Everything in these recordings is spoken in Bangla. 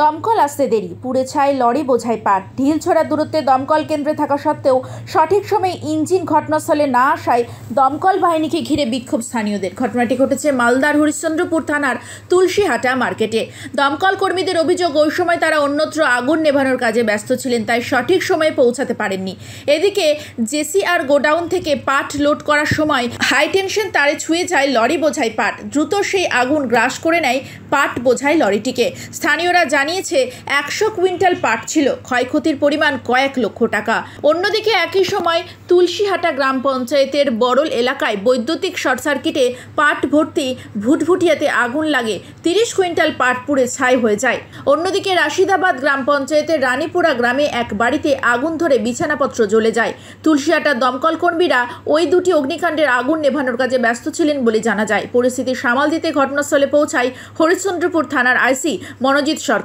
দমকল আসতে দেরি পুড়ে ছাই লরি বোঝায় পাট ঢিল ছোড়া দূরত্বে দমকল কেন্দ্রে থাকা সত্ত্বেও সঠিক সময়ে ইঞ্জিন ঘটনাস্থলে না আসায় দমকল বাহিনীকে ঘিরে বিক্ষোভ স্থানীয়দের ঘটনাটি ঘটেছে মালদার হরিশ্চন্দ্রপুর থানার তুলসীহাটা মার্কেটে দমকল কর্মীদের অভিযোগ ওই সময় তারা অন্যত্র আগুন নেভানোর কাজে ব্যস্ত ছিলেন তাই সঠিক সময়ে পৌঁছাতে পারেননি এদিকে জেসিআর গোডাউন থেকে পাট লোড করার সময় হাই টেনশন তারে ছুঁয়ে যায় লরি বোঝায় পাট দ্রুত সেই আগুন গ্রাস করে নেয় পাট বোঝায় লরিটিকে স্থানীয়রা জানিয়েছে একশো কুইন্টাল পাট ছিল ক্ষয়ক্ষতির পরিমাণ কয়েক লক্ষ টাকা অন্যদিকে একই সময় তুলসীহাটা গ্রাম পঞ্চায়েতের বড়ল এলাকায় বৈদ্যুতিক শর্ট সার্কিটে পাট ভর্তি ভুটভুটিয়াতে আগুন লাগে তিরিশ কুইন্টাল পাট পুড়ে ছাই হয়ে যায় অন্যদিকে রাশিদাবাদ গ্রাম পঞ্চায়েতের রানীপুরা গ্রামে এক বাড়িতে আগুন ধরে বিছানাপত্র জ্বলে যায় তুলসীহাটার দমকল কর্মীরা ওই দুটি অগ্নিকাণ্ডের আগুন নেভানোর কাজে ব্যস্ত ছিলেন বলে জানা যায় পরিস্থিতি সামাল দিতে ঘটনাস্থলে পৌঁছায় হরিশ্চন্দ্রপুর থানার আইসি মনোজিৎ সরকার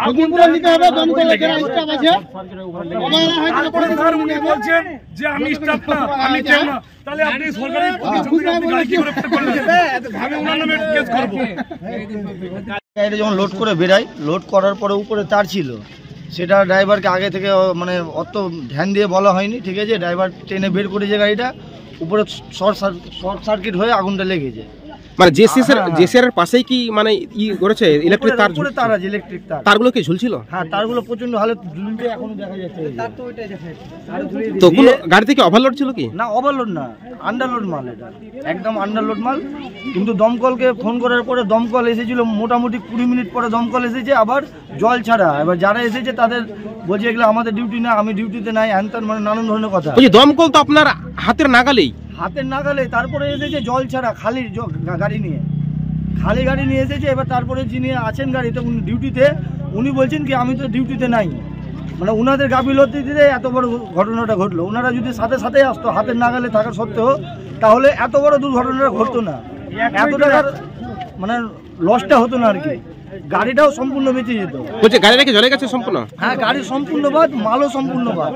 হ্যাঁ। হ্যাঁ। হ্যাঁ। গাড়িটা যখন লোড করে বেরাই লোড করার পরে উপরে তার ছিল সেটা ড্রাইভারকে আগে থেকে মানে অত ধ্যান দিয়ে বলা হয়নি ঠিক আছে ড্রাইভার ট্রেনে বের করেছে গাড়িটা উপরে শর্ট শর্ট সার্কিট হয়ে আগুনটা লেগেছে মানে জেসিসের জেসিআর হ্যাঁ, হ্যাঁ, হ্যাঁ। এর পাশেই কি মানে ই করেছে ইলেকট্রিক তার ঝুল- তার আছে ইলেকট্রিক তার তারগুলো কি ঝুলছিল হ্যাঁ তারগুলো প্রচন্ড ভালো ঝুলছে এখনো দেখা যাচ্ছে এই যে। তো গুলো গাড়িতে কি ওভারলোড ছিল কি না ওভারলোড না আন্ডারলোড মাল এটা একদম আন্ডারলোড মাল কিন্তু দমকলকে ফোন করার পরে দমকল এসেছিল মোটামুটি কুড়ি মিনিট পরে দমকল এসেছে আবার জল ছাড়া এবার যারা এসেছে তাদের বলছে এগুলো আমাদের ডিউটি না আমি ডিউটিতে নাই হ্যান মানে নানান ধরনের কথা বলছি দমকল তো আপনার হাতের নাগালেই হাতের নাগালে তারপরে এসেছে জল ছাড়া খালি গাড়ি নিয়ে খালি গাড়ি নিয়ে এসেছে এবার তারপরে যিনি আছেন গাড়িতে উনি ডিউটিতে উনি বলছেন কি আমি তো ডিউটিতে নাই মানে ওনাদের দিতে এত বড় ঘটনাটা ঘটলো ওনারা যদি সাথে সাথে আসতো হাতের নাগালে থাকার সত্ত্বেও তাহলে এত বড় দুর্ঘটনাটা ঘটতো না এত টাকার মানে লসটা হতো না আর কি গাড়িটাও সম্পূর্ণ বেঁচে যেত বলছে জলে গেছে সম্পূর্ণ হ্যাঁ গাড়ি সম্পূর্ণ বাদ মালও সম্পূর্ণ বাদ